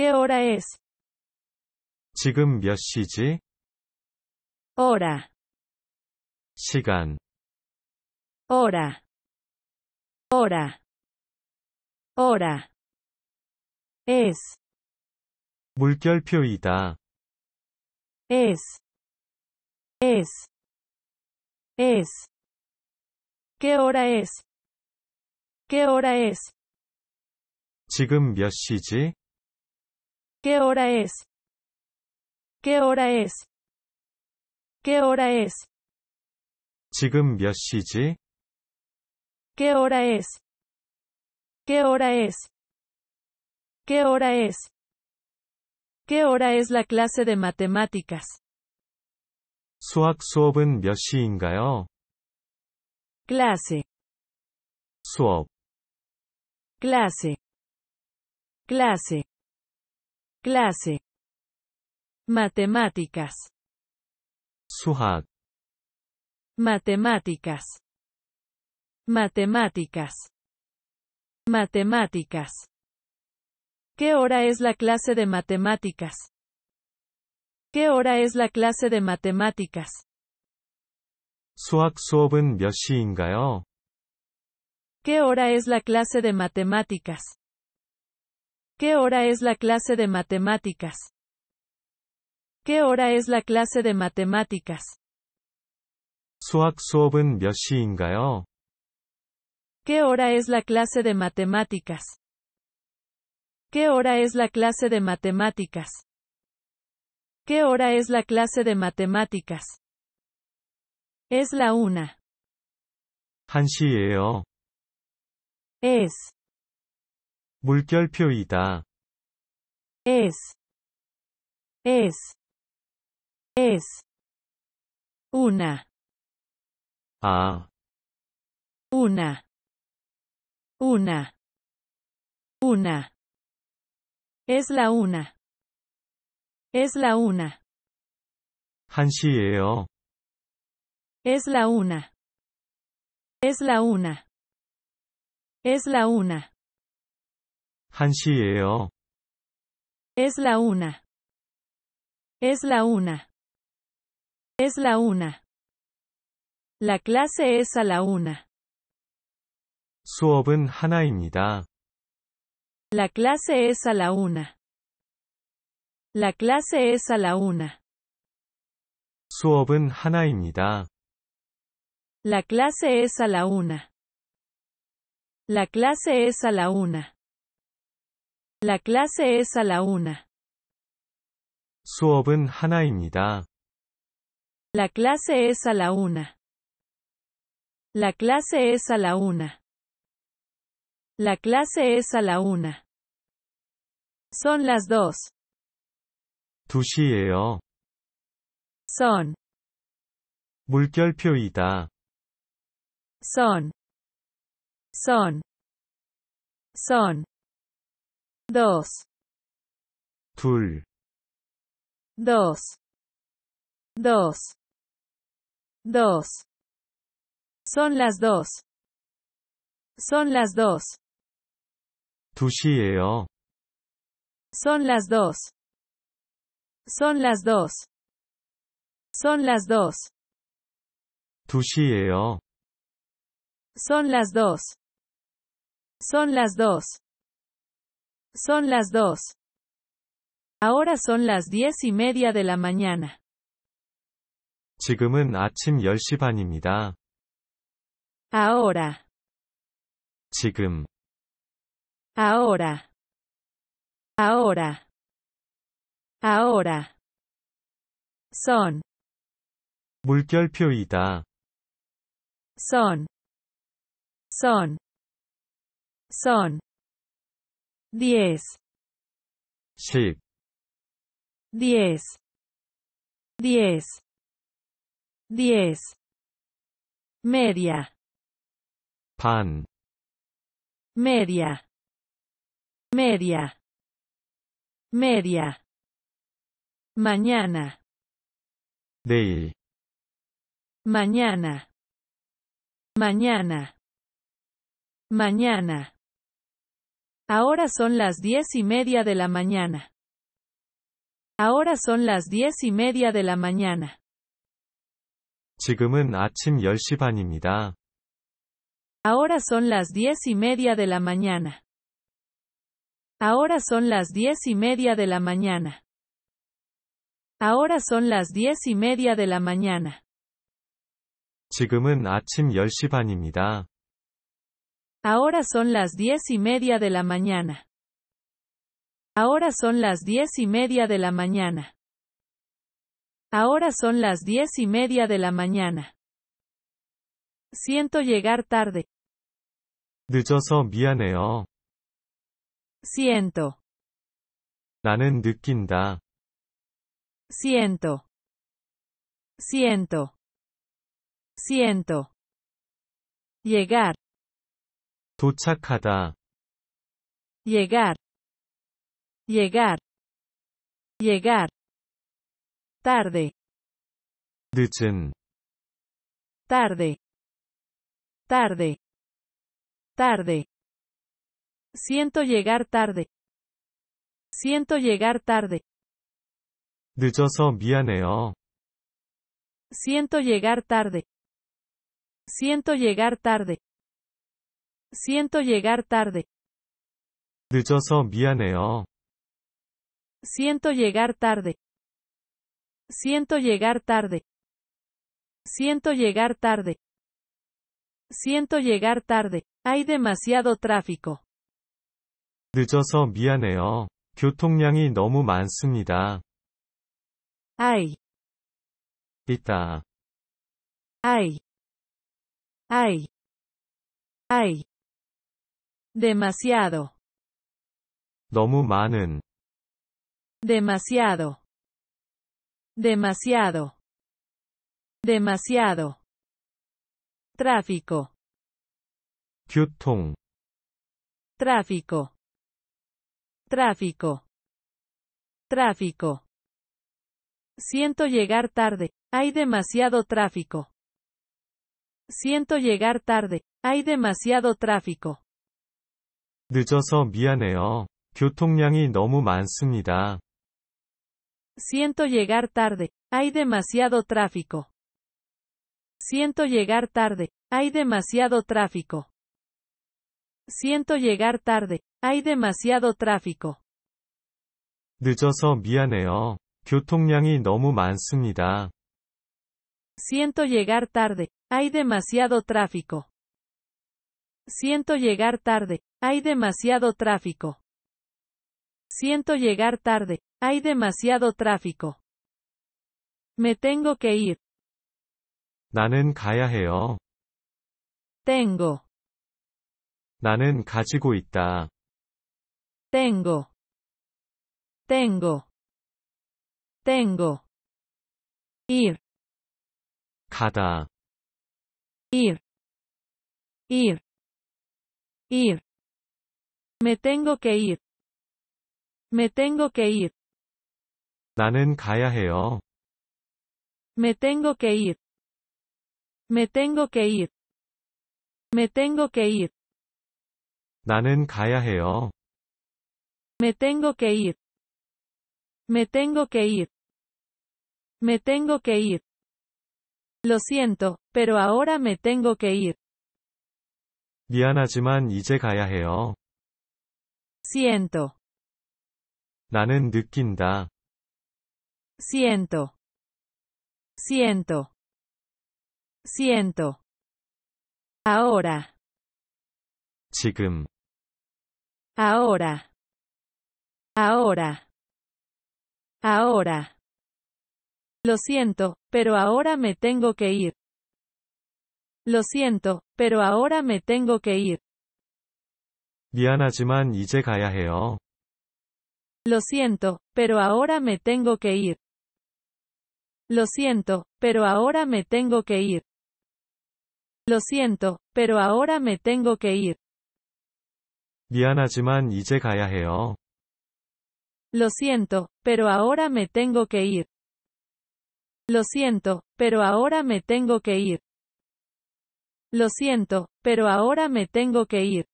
¿Qué hora es? 지금 몇 시지? hora, 시간, hora, hora, hora. Es, 물결표이다. es, es, es. ¿Qué hora es? ¿Qué hora es? 지금 몇 시지? ¿Qué hora es? ¿Qué hora es? ¿Qué hora es? 지금 몇 시지? ¿Qué hora es? ¿Qué hora es? ¿Qué hora es? ¿Qué hora es la clase de matemáticas? 수학 수업은 몇 시인가요? clase 수업 clase clase clase matemáticas matemáticas matemáticas matemáticas ¿Qué hora es la clase de matemáticas? ¿Qué hora es la clase de matemáticas? 수학 ¿Qué hora es la clase de matemáticas? ¿Qué hora es la clase de matemáticas? ¿Qué hora es la clase de matemáticas? ¿Qué hora es la clase de matemáticas? ¿Qué hora es la clase de matemáticas? ¿Qué hora es la clase de matemáticas? Es la una. Es. 물결표이다. es, es, es, una, 아, una, una, una, es la una, es la una, 한시예요. es la una, es la una, es la una. Es la una. Es la una. Es la una. La clase es a la una. 수업은 하나입니다. La clase es a la una. La clase es a la una. La clase es a la una. La clase es a la una. La clase es a la una. 수업은 La clase es a la una. La clase es a la una. La clase es a la una. Son las dos. Son. Son. Son. Son dos, 둘, dos, dos, dos. Son las dos. Son las dos. Son las dos. Son las dos. Son las dos. Son las dos. Son las dos. Son las dos. Ahora son las diez y media de la mañana. 지금은 아침 10시 반입니다. Ahora. 지금. Ahora. Ahora. Ahora. Son. 물결표이다. Son. Son. Son diez, sí, diez, diez, diez, media, pan, media, media, media, mañana, day, mañana, mañana, mañana Ahora son las diez y media de la mañana. Ahora son las diez y media de la mañana. 지금은 아침 10 Ahora son las diez y media de la mañana. Ahora son las diez y media de la mañana. Ahora son las diez y media de la mañana. 지금은 아침 10시 반입니다. Ahora son las diez y media de la mañana. Ahora son las diez y media de la mañana. Ahora son las diez y media de la mañana. Siento llegar tarde. 늦어서 미안해요. Siento. 나는 느낀다. Siento. Siento. Siento. Llegar llegar, llegar, llegar. tarde, 늦은, tarde, tarde, tarde. Siento llegar tarde. Siento llegar tarde. 늦어서 미안해요. Siento llegar tarde. Siento llegar tarde. Siento llegar tarde. 늦어서 미안해요. Siento llegar tarde. Siento llegar tarde. Siento llegar tarde. Siento llegar tarde. Hay demasiado tráfico. 늦어서 미안해요. 교통량이 너무 많습니다. 있다. Hay. Hay. Hay demasiado 너무 demasiado demasiado demasiado tráfico tráfico tráfico tráfico siento llegar tarde hay demasiado tráfico siento llegar tarde hay demasiado tráfico 늦어서 미안해요. 교통량이 너무 많습니다. Siento llegar tarde. Hay demasiado tráfico. Siento llegar tarde. Hay demasiado tráfico. Siento llegar tarde. Hay demasiado tráfico. 늦어서 미안해요. 교통량이 너무 많습니다. Siento llegar tarde. Hay demasiado tráfico. Siento llegar tarde. Hay demasiado tráfico. Siento llegar tarde. Hay demasiado tráfico. Me tengo que ir. 나는 Tengo. 나는 Tengo. Tengo. Tengo. Ir. 가다. Ir. Ir. Ir. Me tengo que ir. Me tengo que ir. 나는 가야 Me tengo que ir. Me tengo que ir. Me tengo que ir. 나는 가야 Me tengo que ir. Me tengo que ir. Me tengo que ir. Lo siento, pero ahora me tengo que ir. 미안하지만 이제 가야 해요. Siento. 나는 느낀다. Siento. Siento. Siento. Ahora. 지금. Ahora. Ahora. Ahora. Lo siento, pero ahora me tengo que ir. Lo siento, pero ahora me tengo que ir. Lo siento, pero ahora me tengo que ir. Lo siento, pero ahora me tengo que ir. Lo siento, pero ahora me tengo que ir. Lo siento, pero ahora me tengo que ir. Lo siento, pero ahora me tengo que ir. Lo siento, pero ahora me tengo que ir.